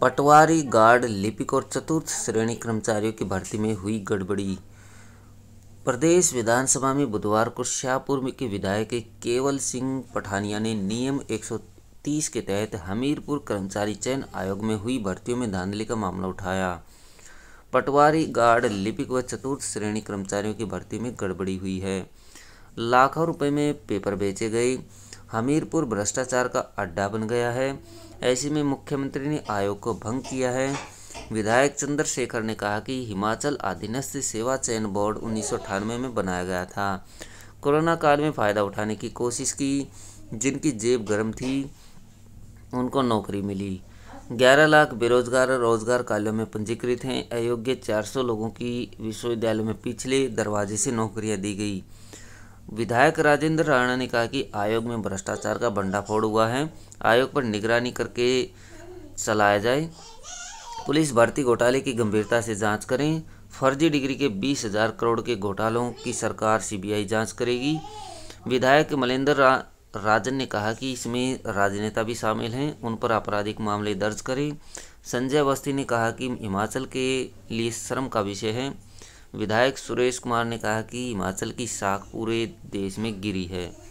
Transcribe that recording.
पटवारी guard लिपिक और चतुर्थ श्रेणी कर्मचारियों की भर्ती में हुई गड़बड़ी प्रदेश विधानसभा में बुधवार को शाहपुर के विधायक केवल सिंह पठानिया ने नियम 130 के तहत हमीरपुर कर्मचारी चयन आयोग में हुई भर्तियों में धांधली का मामला उठाया पटवारी गार्ड लिपिक व चतुर्थ श्रेणी कर्मचारियों की भर्ती में गड़बड़ी हुई है लाखों रुपए में पेपर बेचे गए हमीरपुर भ्रष्टाचार का अड्डा बन गया है ऐसे में मुख्यमंत्री ने आयोग को भंग किया है विधायक चंद्रशेखर ने कहा कि हिमाचल अधीनस्थ सेवा चयन बोर्ड उन्नीस में बनाया गया था कोरोना काल में फ़ायदा उठाने की कोशिश की जिनकी जेब गर्म थी उनको नौकरी मिली 11 लाख बेरोजगार रोजगार कार्यों में पंजीकृत हैं अयोग्य 400 लोगों की विश्वविद्यालय में पिछले दरवाजे से नौकरियां दी गई विधायक राजेंद्र राणा ने कहा कि आयोग में भ्रष्टाचार का भंडाफोड़ हुआ है आयोग पर निगरानी करके चलाया जाए पुलिस भर्ती घोटाले की गंभीरता से जांच करें फर्जी डिग्री के बीस हजार करोड़ के घोटालों की सरकार सीबीआई जांच करेगी विधायक मलेंद्र रा, राजन ने कहा कि इसमें राजनेता भी शामिल हैं उन पर आपराधिक मामले दर्ज करें संजय अवस्थी ने कहा कि हिमाचल के लिए शर्म का विषय है विधायक सुरेश कुमार ने कहा कि हिमाचल की साख पूरे देश में गिरी है